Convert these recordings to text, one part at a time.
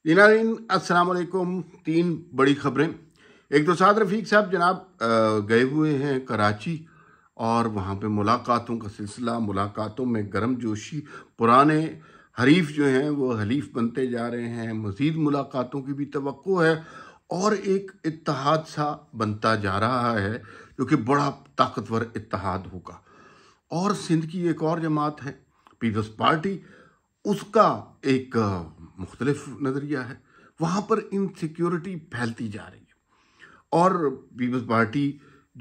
अस्सलाम असलकुम तीन बड़ी खबरें एक तो साद रफीक साहब जनाब गए हुए हैं कराची और वहाँ पे मुलाकातों का सिलसिला मुलाकातों में गर्म जोशी पुराने हरीफ जो हैं वो हलीफ बनते जा रहे हैं मज़ीद मुलाकातों की भी तो है और एक इतिहाद सा बनता जा रहा है जो कि बड़ा ताकतवर इतिहाद होगा और सिंध की एक और जमात है पीपल्स पार्टी उसका एक मुख्तलफ नज़रिया है वहाँ पर इनसिक्योरिटी फैलती जा रही है और पीपल्स पार्टी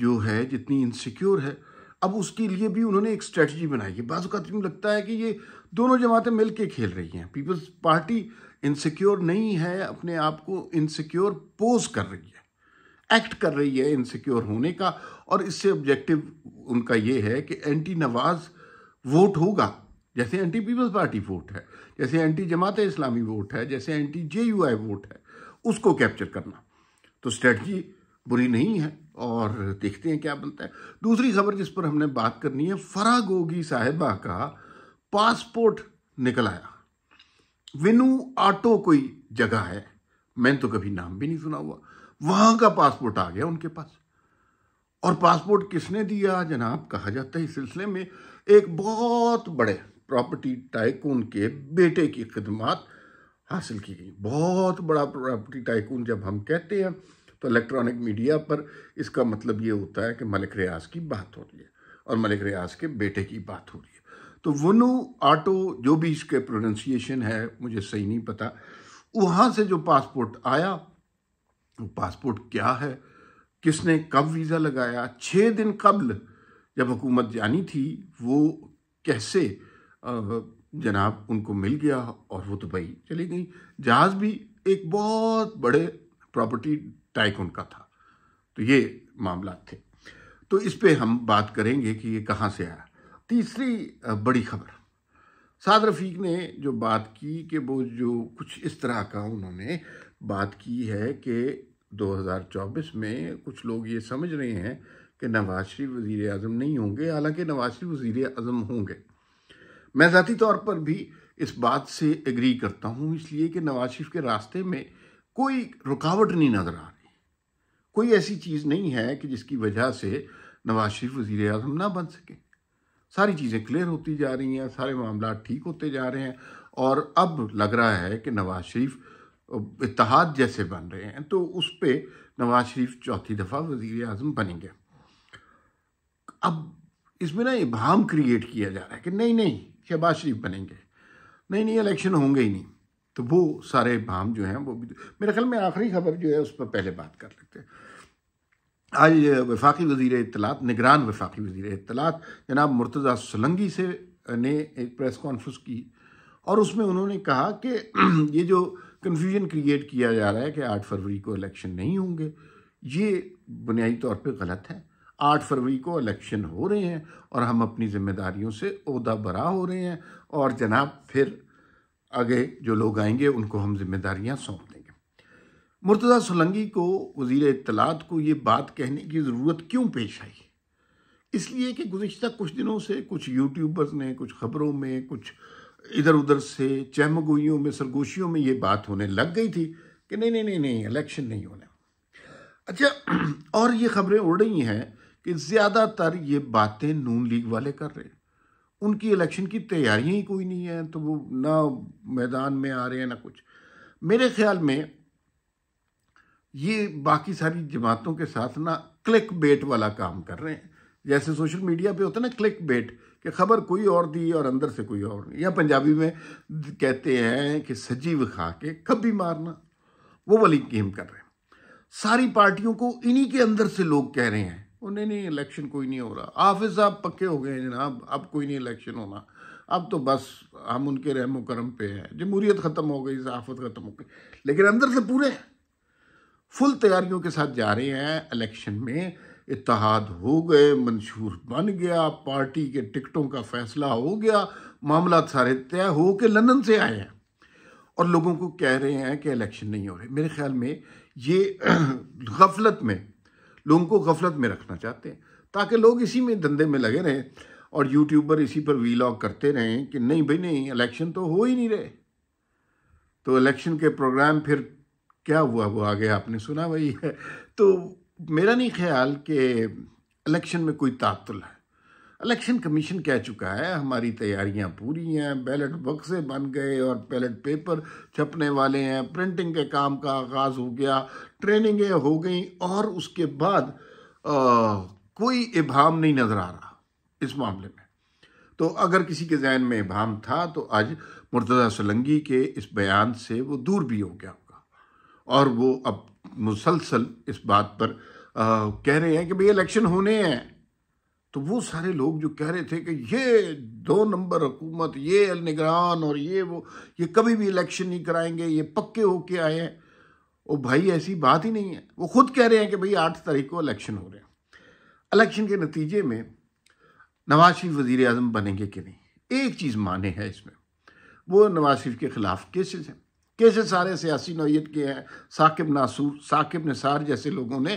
जो है जितनी इनसिक्योर है अब उसके लिए भी उन्होंने एक स्ट्रेटजी बनाई है बाज़ लगता है कि ये दोनों जमातें मिल के खेल रही हैं पीपल्स पार्टी इनसिक्योर नहीं है अपने आप को इनसिक्योर पोज कर रही है एक्ट कर रही है इनसिक्योर होने का और इससे ऑब्जेक्टिव उनका ये है कि एंटी नवाज वोट होगा जैसे एंटी पीपल्स पार्टी वोट है जैसे एंटी जमात इस्लामी वोट है जैसे एंटी जे वोट है उसको कैप्चर करना तो स्ट्रेटजी बुरी नहीं है और देखते हैं क्या बनता है दूसरी खबर जिस पर हमने बात करनी है फरा गोगी साहिबा का पासपोर्ट निकल आया विनू आटो कोई जगह है मैंने तो कभी नाम भी नहीं सुना हुआ वहां का पासपोर्ट आ गया उनके पास और पासपोर्ट किसने दिया जनाब कहा जाता है इस सिलसिले में एक बहुत बड़े प्रॉपर्टी टाइकून के बेटे की खदमात हासिल की गई बहुत बड़ा प्रॉपर्टी टाइकून जब हम कहते हैं तो इलेक्ट्रॉनिक मीडिया पर इसका मतलब ये होता है कि मलिक रियाज की बात हो रही है और मलिक रियाज के बेटे की बात हो रही है तो वनु आटो जो भी इसके प्रोनंसिएशन है मुझे सही नहीं पता वहाँ से जो पासपोर्ट आया वो पासपोर्ट क्या है किसने कब वीज़ा लगाया छः दिन कबल जब हुकूमत जानी थी वो कैसे जनाब उनको मिल गया और वो दुबई चली गई जहाज़ भी एक बहुत बड़े प्रॉपर्टी टाइकून का था तो ये मामला थे तो इस पर हम बात करेंगे कि ये कहाँ से आया तीसरी बड़ी खबर साद रफीक ने जो बात की कि वो जो कुछ इस तरह का उन्होंने बात की है कि 2024 में कुछ लोग ये समझ रहे हैं कि नवाज शरीफ वज़ी अजम नहीं होंगे हालांकि नवाज शरीफ वज़ी अजम होंगे मैं ज़ाती तौर पर भी इस बात से एग्री करता हूँ इसलिए कि नवाज शरीफ के रास्ते में कोई रुकावट नहीं नज़र आ रही कोई ऐसी चीज़ नहीं है कि जिसकी वजह से नवाज शरीफ वज़ी अजम ना बन सके सारी चीज़ें क्लियर होती जा रही हैं सारे मामला ठीक होते जा रहे हैं और अब लग रहा है कि नवाज शरीफ इतिहाद जैसे बन रहे हैं तो उस पर नवाज शरीफ चौथी दफ़ा वज़ी अजम बनेंगे अब इसमें ना इबाम क्रिएट किया जा रहा है कि नहीं नहीं शहबाज शरीफ बनेंगे नहीं नहीं इलेक्शन होंगे ही नहीं तो वो सारे भाम जो हैं वो भी मेरे ख्याल में आखिरी खबर जो है उस पर पहले बात कर लेते हैं आज वफाक वजीर इतलात निगरान वफाकी वजीर इतलात जनाब मुर्तज़ा सोलंगी से ने एक प्रेस कॉन्फ्रेंस की और उसमें उन्होंने कहा कि ये जो कन्फ्यूजन क्रिएट किया जा रहा है कि आठ फरवरी को इलेक्शन नहीं होंगे ये बुनियादी तौर पर गलत है आठ फरवरी को इलेक्शन हो रहे हैं और हम अपनी जिम्मेदारियों से अहदा बरा हो रहे हैं और जनाब फिर आगे जो लोग आएंगे उनको हम जिम्मेदारियाँ सौंप देंगे मुर्तज़ा सोलंगी को वज़ी इतलात को ये बात कहने की ज़रूरत क्यों पेश आई इसलिए कि गुज्त कुछ दिनों से कुछ यूट्यूबर्स ने कुछ ख़बरों में कुछ इधर उधर से चहमगोइयों में सरगोशियों में ये बात होने लग गई थी कि नहीं नहीं नहीं नहीं इलेक्शन नहीं होना अच्छा और ये खबरें उड़ रही हैं कि ज़्यादातर ये बातें नून लीग वाले कर रहे हैं उनकी इलेक्शन की तैयारियाँ ही कोई नहीं है तो वो ना मैदान में आ रहे हैं ना कुछ मेरे ख्याल में ये बाकी सारी जमातों के साथ ना क्लिक बेट वाला काम कर रहे हैं जैसे सोशल मीडिया पे होता है ना क्लिक बेट कि खबर कोई और दी और अंदर से कोई और या पंजाबी में कहते हैं कि सजीव खा के कभी मारना वो वाली गेम कर रहे हैं सारी पार्टियों को इन्हीं के अंदर से लोग कह रहे हैं वो नहीं नहीं इलेक्शन कोई नहीं हो रहा हाफिज साहब पक्के हो गए हैं जनाब अब कोई नहीं इलेक्शन होना अब तो बस हम उनके रहम करम पे हैं जमहूरियत ख़त्म हो गई सहाफत ख़त्म हो गई लेकिन अंदर से पूरे फुल तैयारियों के साथ जा रहे हैं इलेक्शन में इतिहाद हो गए मंशूर बन गया पार्टी के टिकटों का फैसला हो गया मामला सारे तय हो के लंदन से आए हैं और लोगों को कह रहे हैं कि इलेक्शन नहीं हो रहे मेरे ख्याल में ये गफलत में लोगों को गफलत में रखना चाहते हैं ताकि लोग इसी में धंधे में लगे रहें और यूट्यूबर इसी पर वीलॉग करते रहें कि नहीं भाई नहीं इलेक्शन तो हो ही नहीं रहे तो इलेक्शन के प्रोग्राम फिर क्या हुआ वो गया आपने सुना भाई है तो मेरा नहीं ख्याल कि इलेक्शन में कोई तातुल है इलेक्शन कमीशन कह चुका है हमारी तैयारियां पूरी हैं बैलेट बक्से बन गए और बैलेट पेपर छपने वाले हैं प्रिंटिंग के काम का आगाज़ हो गया ट्रेनिंगें हो गई और उसके बाद आ, कोई इबाम नहीं नज़र आ रहा इस मामले में तो अगर किसी के जहन में इबाम था तो आज मुर्तज़ा सोलंगी के इस बयान से वो दूर भी हो गया होगा और वो अब मुसलसल इस बात पर आ, कह रहे हैं कि भाई इलेक्शन होने हैं तो वो सारे लोग जो कह रहे थे कि ये दो नंबर हुकूमत ये निगरान और ये वो ये कभी भी इलेक्शन नहीं कराएंगे ये पक्के होके आए हैं वो भाई ऐसी बात ही नहीं है वो खुद कह रहे हैं कि भाई आठ तारीख को इलेक्शन हो रहे हैं इलेक्शन के नतीजे में नवाज शरीफ वज़ी अजम बनेंगे कि नहीं एक चीज़ माने है इसमें वो नवाज शरीफ के ख़िलाफ़ केसेस हैं केसेस सारे सियासी नोयत के हैं साकिब नासूर साकिब निसार जैसे लोगों ने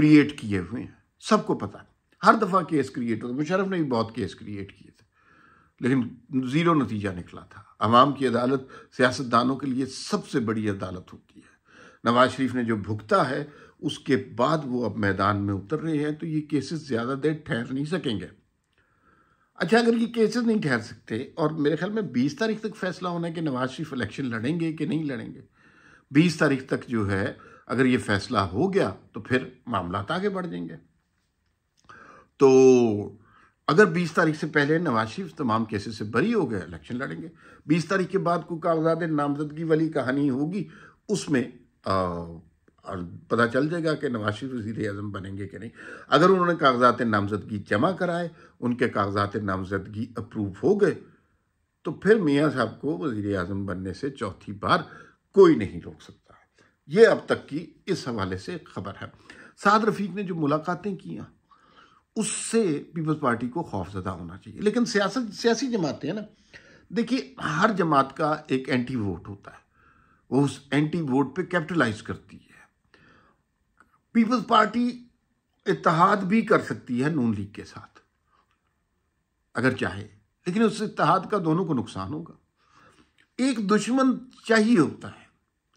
क्रिएट किए हुए हैं सबको पता है हर दफ़ा केस क्रिएट होता मुशरफ ने भी बहुत केस क्रिएट किए थे लेकिन ज़ीरो नतीजा निकला था आवाम की अदालत सियासतदानों के लिए सबसे बड़ी अदालत होती है नवाज शरीफ ने जो भुगता है उसके बाद वो अब मैदान में उतर रहे हैं तो ये केसेस ज़्यादा देर ठहर नहीं सकेंगे अच्छा अगर ये केसेस नहीं ठहर सकते और मेरे ख्याल में बीस तारीख तक फैसला होना है कि नवाज शरीफ इलेक्शन लड़ेंगे कि नहीं लड़ेंगे बीस तारीख तक जो है अगर ये फैसला हो गया तो फिर मामला आगे बढ़ जाएंगे तो अगर 20 तारीख से पहले नवाज शरीफ तमाम केसेस से बरी हो गए इलेक्शन लड़ेंगे 20 तारीख के बाद कोई कागजात नामजदगी वाली कहानी होगी उसमें पता चल जाएगा कि नवाज शरीफ वजीर अजम बनेंगे कि नहीं अगर उन्होंने कागजात नामजदगी जमा कराए उनके कागजात नामजदगी अप्रूव हो गए तो फिर मियाँ साहब को वज़ी अजम बनने से चौथी बार कोई नहीं रोक सकता ये अब तक की इस हवाले से खबर है साद रफीक ने जो मुलाकातें किया उससे पीपल्स पार्टी को खौफजदा होना चाहिए लेकिन सियासत सियासी जमातें हैं ना देखिए हर जमात का एक एंटी वोट होता है वो उस एंटी वोट पे कैपिटलाइज करती है पीपल्स पार्टी इतिहाद भी कर सकती है नून लीग के साथ अगर चाहे लेकिन उस इतिहाद का दोनों को नुकसान होगा एक दुश्मन चाहिए होता है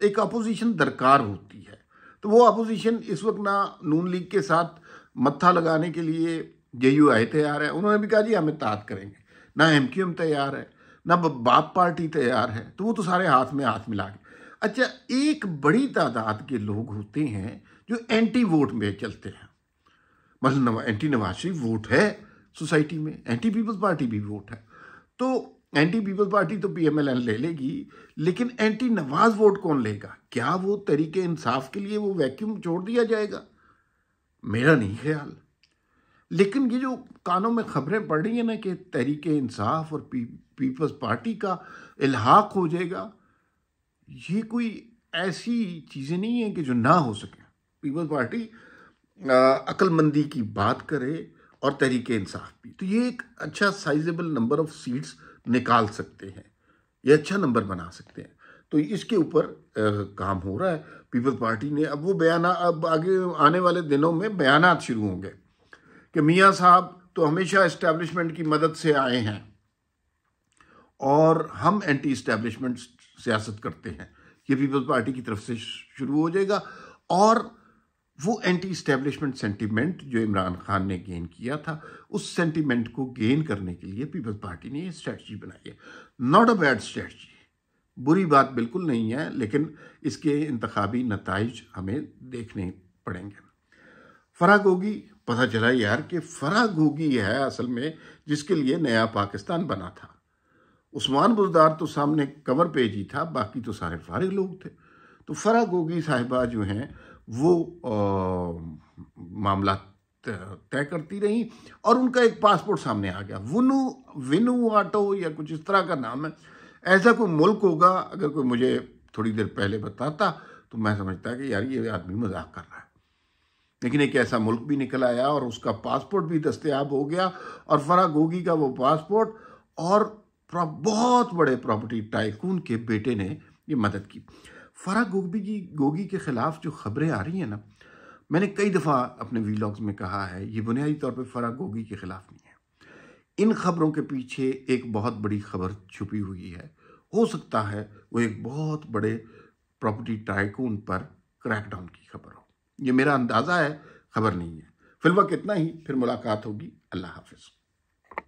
एक अपोजिशन दरकार होती है तो वो अपोजिशन इस वक्त ना नून लीग के साथ मत्था लगाने के लिए जे यू आई तैयार है उन्होंने भी कहा जी हम इतिहाद करेंगे ना एम क्यू एम तैयार है ना बाप पार्टी तैयार है तो वो तो सारे हाथ में हाथ मिला के अच्छा एक बड़ी तादाद के लोग होते हैं जो एंटी वोट में चलते हैं मतलब नवा, एंटी नवाज शरीफ वोट है सोसाइटी में एंटी पीपल्स पार्टी भी वोट है तो एंटी पीपल्स पार्टी तो पीएमएलएन ले लेगी लेकिन एंटी नवाज वोट कौन लेगा क्या वो तरीके इंसाफ के लिए वो वैक्यूम छोड़ दिया जाएगा मेरा नहीं ख्याल लेकिन ये जो कानों में खबरें पड़ रही हैं ना कि तहरीक इंसाफ और पी, पीपल्स पार्टी का इलाहाक हो जाएगा ये कोई ऐसी चीज़ें नहीं हैं कि जो ना हो सके पीपल्स पार्टी अक्लमंदी की बात करे और तहरीक इंसाफ भी तो ये एक अच्छा साइजेबल नंबर ऑफ़ सीट्स निकाल सकते हैं ये अच्छा नंबर बना सकते हैं तो इसके ऊपर काम हो रहा है पीपल पार्टी ने अब वो बयान अब आगे आने वाले दिनों में बयान शुरू होंगे कि मियाँ साहब तो हमेशा इस्टेब्लिशमेंट की मदद से आए हैं और हम एंटी इस्टेब्लिशमेंट सियासत करते हैं ये पीपल्स पार्टी की तरफ से शुरू हो जाएगा और वो एंटी इस्टेब्लिशमेंट सेंटीमेंट जो इमरान खान ने गेन किया था उस सेंटीमेंट को गेन करने के लिए पीपल्स पार्टी ने ये स्ट्रेटजी बनाई है नॉट अ बैड स्ट्रेटजी बुरी बात बिल्कुल नहीं है लेकिन इसके इंतबी नतज हमें देखने पड़ेंगे फ़रा गोगी पता चला यार कि फराग गोगी है असल में जिसके लिए नया पाकिस्तान बना था उस्मान बुजदार तो सामने कवर पेज ही था बाकी तो सारे फारिग लोग थे तो फ़रा गोगी साहिबा जो हैं वो मामला तय करती रहीं और उनका एक पासपोर्ट सामने आ गया वनू विनू आटो या कुछ इस तरह का नाम है ऐसा कोई मुल्क होगा अगर कोई मुझे थोड़ी देर पहले बताता तो मैं समझता कि यार ये आदमी मजाक कर रहा है लेकिन एक ऐसा मुल्क भी निकल आया और उसका पासपोर्ट भी दस्तियाब हो गया और फरा गोगी का वो पासपोर्ट और बहुत बड़े प्रॉपर्टी टाइकून के बेटे ने ये मदद की फरा गोगी की गोगी के ख़िलाफ़ जो खबरें आ रही हैं ना मैंने कई दफ़ा अपने वीलॉग्स में कहा है ये बुनियादी तौर पर फरा गोगी के ख़िलाफ़ नहीं इन खबरों के पीछे एक बहुत बड़ी खबर छुपी हुई है हो सकता है वो एक बहुत बड़े प्रॉपर्टी टाइकून पर क्रैकडाउन की खबर हो ये मेरा अंदाज़ा है खबर नहीं है फिलवक्त इतना ही फिर मुलाकात होगी अल्लाह हाफिज़